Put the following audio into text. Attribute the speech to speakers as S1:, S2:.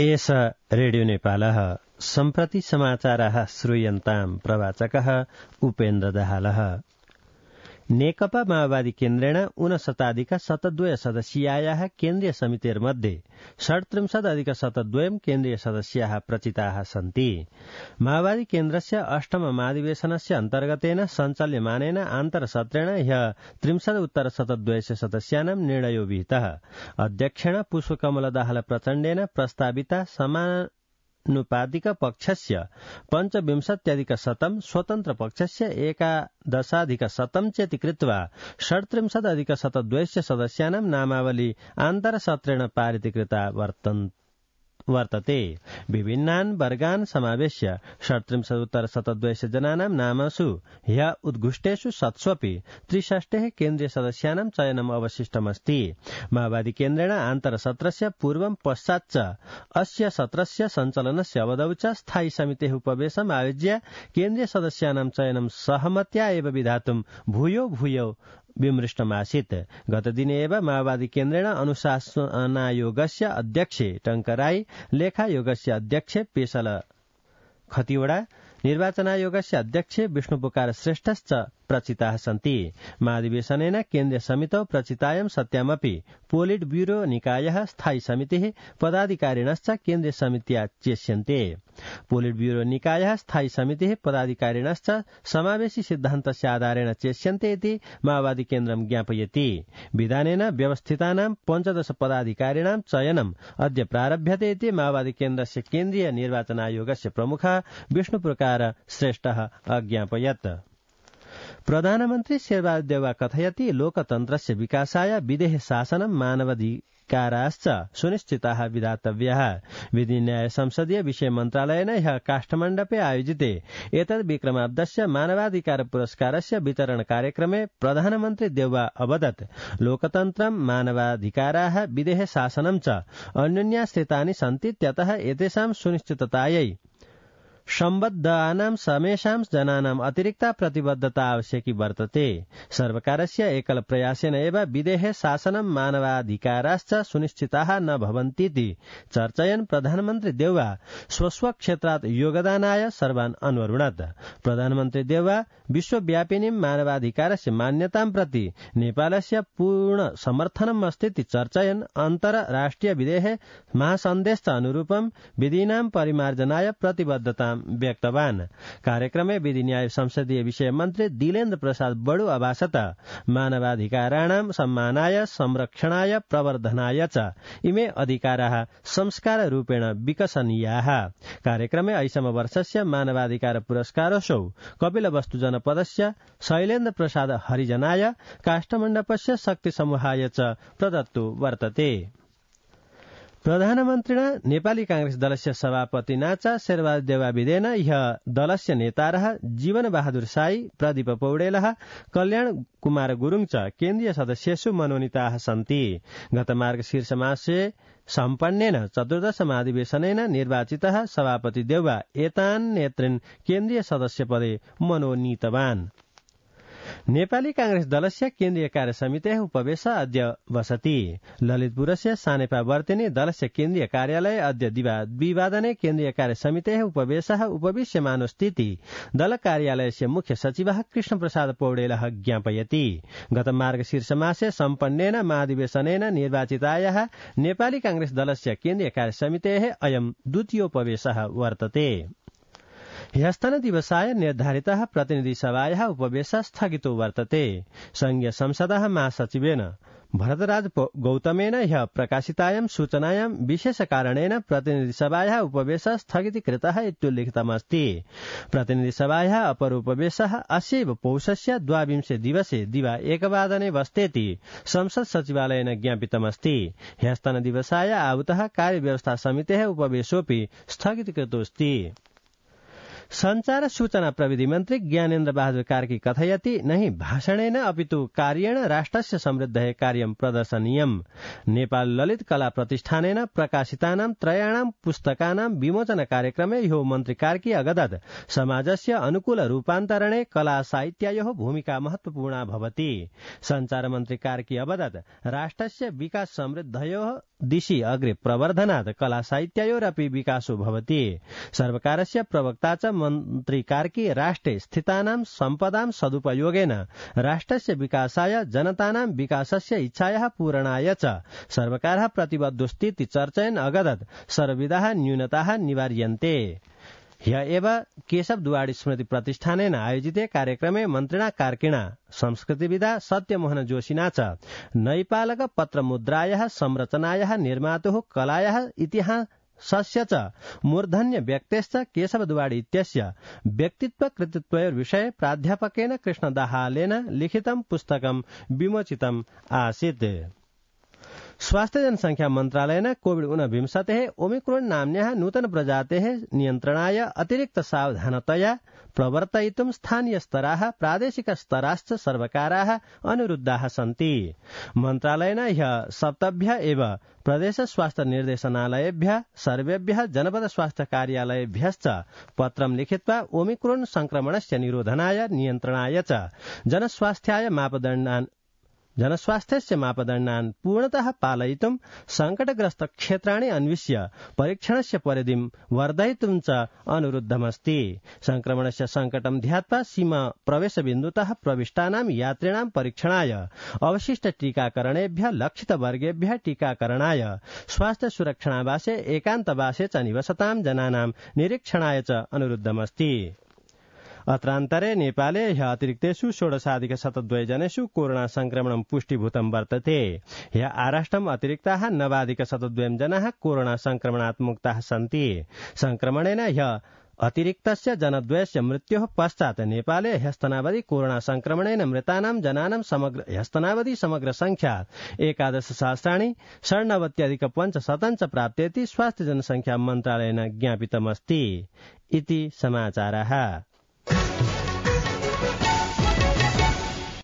S1: S radio Nepal सम्प्रति समाचार श्रूयन्ताम् प्रवाचक उपेन्द्र दहाल नेकपा माओवादी केन्द्रेण उनशताधिक शतद्वय सदस्याय केन्द्रीय समितेर्मध्ये षड्त्रिंशद अधिक शतद्वयं केन्द्रीय सदस्या प्रचिताः सन्ति माओवादी केन्द्रस्य अष्टममाधिवेशनस्य अन्तर्गतेन सञ्चल्यमानेन आन्तरसत्रेण ह्य त्रिंशद उत्तर शतद्वयस्य सदस्यानां निर्णयो विहित अध्यक्षेण पुष्पकमल दाहाल प्रचण्डेन प्रस्ताविता समान नुपादिका पक्षस्य पञ्चविंशत्यधिक शतम् स्वतन्त्र पक्षस्य एकादशाधिक शतम् चेति कृत्वा षड्त्रिंशदधिक शतद्वयस्य सदस्यानां नामावली आन्तरसत्रेण पारितीकृता वर्तन्ते वर्तते विभिन्नान् वर्गान् समावेश्य षट्त्रिंशदुत्तर शतद्वयस्य जनानां नामसु ह्य उद्घुष्टेषु सत्स्वपि त्रिषष्टेः केन्द्रीय सदस्यानां चयनम् अवशिष्टमस्ति माओवादी केन्द्रेण आन्तरसत्रस्य पूर्वं पश्चाच्च अस्य सत्रस्य सञ्चलनस्य अवधौ च स्थायी समितेः उपवेशम् आयोज्य केन्द्रीय सदस्यानां चयनं सहमत्या एव विधातुं भूयो भूयो गत दिने एव माओवादी केन्द्रेण अनुशासनायोगस्य अध्यक्षे टंकराई लेखायोगस्य अध्यक्ष पेशल खतिवड़ा निर्वाचनायोगस्य अध्यक्षे विष्णुपुकार श्रेष्ठश्च प्रचिताः सन्ति केन्द्रीय केन्द्रीयसमितौ प्रचितायम सत्यामपि पोलिट ब्यूरो निकायः स्थायी समितिः पदाधिकारिणश्च समित्या चेष्यन्ते पोलिट ब्यूरो निकायः स्थायी समितिः पदाधिकारिणश्च समावेशी सिद्धान्तस्य आधारेण चेष्यन्ते इति माओवादी केन्द्रम ज्ञापयति विधानेन व्यवस्थितानां पञ्चदश पदाधिकारिणां चयनम् अद्य प्रारभ्यते इति माओवादी केन्द्रस्य केन्द्रीय निर्वाचन आयोगस्य प्रमुखः विष्णुप्रकार श्रेष्ठः अज्ञापयत् प्रधानमन्त्री सेवा देवा कथयति लोकतन्त्रस्य विकासाय विदेश शासन मानवधि काराश्च सुनिश्चिताः विधातव्याः संसदीय विषय मन्त्रालयेन ह्य काष्ठमण्डपे आयोजिते एतद् विक्रमाब्दस्य मानवाधिकार पुरस्कारस्य वितरण कार्यक्रमे प्रधानमन्त्री देउवा अवदत् लोकतन्त्रम् मानवाधिकाराः विदेह शासनं च अन्योन्याश्रितानि सन्ति त्यतः एतेषां सुनिश्चिततायै सम्बद्धानां समेषां जनानाम अतिरिक्त प्रतिबद्धता आवश्यकी वर्तते सर्वकारस्य एकल प्रयासेन एव विदेहे शासनम मानवाधिकाराश्च सुनिश्चिता न भवन्तीति चर्चयन् प्रधानमन्त्री देउवा क्षेत्रात् योगदानाय सर्वान् अनुवरुणत् प्रधानमन्त्री देउवा विश्वव्यापिनी मानवाधिकारस्य मान्यतां प्रति नेपालस्य पूर्ण समर्थनम् अस्तीति चर्चयन् अन्तर्राष्ट्रिय विदेहे महासन्देश अनुरूपं विधीनां परिमार्जनाय प्रतिबद्धताम् ವ್ಯಕ್ತವಾನ್ कार्यक्रमे विधि न्याय संसदीय विषय मन्त्री दिलेन्द्र प्रसाद बडु अभाषत सम्मानाय संरक्षणाय प्रवर्धनाय च इमे अधिकारा संस्काररूपेण विकसनीया कार्यक्रमे ऐसम वर्षस्य मानवाधिकार पुरस्कारसौ वस्तु जनपदस्य शैलेन्द्र प्रसाद हरिजनाय काष्ठमण्डपस्य शक्तिसमूहाय च प्रदत्तो वर्तते प्रधानमन्त्री नेपाली कांग्रेस दलस्य सभापति नाचा विदेन यह दलस्य नेतारः बहादुर साई प्रदीप पौडेलः कल्याण कुमार गुरूङ च केन्द्रीय सदस्येषु मनोनिता सन्ति गतमार्ग शीर्षमासे सम्पन्नेन महाधिवेशन निर्वाचित सभापति देउवा एतान नेतृन् केन्द्रीय सदस्य पदे मनोनीतवान् नेपाली कांग्रेस दलस्य केन्द्रीय कार्य समिति उपवेश अध्य वसति ललितपुरस्य सानेपा वर्तेने दलस्य केन्द्रीय कार्यालय अध्य दिवा द्विवादने केन्द्रीय कार्य समिति उपवेश उपविश्यमानोस्थिति दल कार्यालयस्य मुख्य सचिव कृष्ण प्रसाद पौडेल ज्ञापयति गत शीर्षमासे सम्पन्नेन महाधिवेशनेन निर्वाचिताय नेपाली कांग्रेस दलस्य केन्द्रीय कार्य समिते अयं द्वितीयोपवेश वर्तते ह्यस्तनदिवसाय निर्धारितः प्रतिनिधिसभायाः उपवेशः स्थगितो वर्तते संसद महासचिवेन भरतराज गौतमेन ह्य प्रकाशितायं सूचनायां विशेषकारणेन प्रतिनिधिसभायाः उपवेशः स्थगितीकृतः इत्युल्लिखितमस्ति प्रतिनिधिसभाया अपरोपवेशः अस्यैव पौषस्य द्वाविंशे दिवसे दिवा एकवादने वस्तेति संसद सचिवालयेन ज्ञापितमस्ति ह्यस्तनदिवसाय आवतः कार्यव्यवस्था समितेः उपवेशोऽपि स्थगितकृतोऽस्ति संचार सूचना प्रविधि मन्त्री ज्ञानेन्द्र बहादुर कार्की कथयति नै भाषणेन अपितु कार्येण राष्ट्रस्य समृद्ध कार्यम प्रदर्शनीयम् नेपाल ललित कला प्रतिष्ठानेन प्रकाशितानां त्रयाणां पुस्तकानां विमोचन कार्यक्रमे यो मन्त्री कार्की अगदत् समाजस्य अनुकूल रूपान्तरणे कला साहित्यायो भूमिका महत्वपूर्णा भवति संचार मन्त्री कार्की अवदत् राष्ट्रस्य विकास समृद्धयो दिशि अग्रे प्रवर्धनात् कला साहित्यायोरपि विकासो भवति सर्वकारस्य प्रवक्ता च मन्त्री कार्की राष्ट्रे स्थितानाम सम्पदां सदुपयोगेन राष्ट्रस्य विकासाय जनतानां विकासस्य इच्छाया पूरणाय च सर्वकारः प्रतिबद्धोऽस्तीति चर्चयन् अगदत् सर्वविधाः न्यूनताः निवार्यन्ते ह्य एव केशव दुवाडी स्मृति प्रतिष्ठानेन आयोजिते कार्यक्रमे मन्त्रिणा कार्किणा संस्कृतिविदा सत्यमोहन जोशिना च नैपालक पत्रमुद्रायाः संरचनायाः निर्मातु कलायाः इतिहास सस्य च मूर्धन्य व्यक्तेश्च केशवद्वाडी इत्यस्य व्यक्तित्व कृतित्वयोर्विषये प्राध्यापकेन कृष्णदाहालेन लिखितं पुस्तकं विमोचितम् आसीत् स्वास्थ्य जनसंख्या मन्त्रालयेन कोविड ऊनविंशतेः ओमिक्रोन नाम्न्याः नूतन प्रजातेः नियन्त्रणाय अतिरिक्त सावधानतया प्रवर्तयितुं प्रादेशिक स्तराश्च सर्वकाराः अनुरुद्धाः सन्ति मन्त्रालयेन ह्य सप्तभ्य एव प्रदेश स्वास्थ्य निर्देशनालयेभ्य सर्वेभ्य जनपद स्वास्थ्य कार्यालयेभ्यश्च पत्रं लिखित्वा ओमिक्रोन संक्रमणस्य निरोधनाय नियन्त्रणाय च जनस्वास्थ्याय मापदण्डान् जनस्वास्थ्यस्य मापदण्डान् पूर्णतः संकटग्रस्त क्षेत्राणि अन्विष्य परीक्षणस्य परिधि वर्धयितुं च अनुरुद्धमस्ति संक्रमणस्य संकटं ध्यात्वा सीमा प्रवेशबिन्दुतः प्रविष्टानां यात्रिणां परीक्षणाय अवशिष्ट टीकाकरणेभ्य लक्षितवर्गेभ्य टीकाकरणाय स्वास्थ्य सुरक्षणावासे एकान्तवासे च निवसतां जनानां निरीक्षणाय च अनुरुद्धमस्ति अत्रान्तरे नेपाले ह्य अतिरिक्तेषु षोडशाधिक शतद्वयजनेषु कोरोना संक्रमणं पुष्टीभूतं वर्तते ह्य आराष्टम अतिरिक्ताः नवाधिक शतद्वयं जनाः कोरोना संक्रमणात्मुक्ताः सन्ति संक्रमणेन ह्य अतिरिक्तस्य जनद्वयस्य मृत्योः पश्चात् नेपाले ह्यस्तनावधि कोरोना संक्रमणेन मृतानां जनानां समग्र ह्यस्तनावधि समग्र संख्या एकादश सहस्राणि षण्णवत्यधिक पञ्चशतं च प्राप्तेति स्वास्थ्य जनसंख्या मन्त्रालयेन ज्ञापितमस्ति इति समाचारः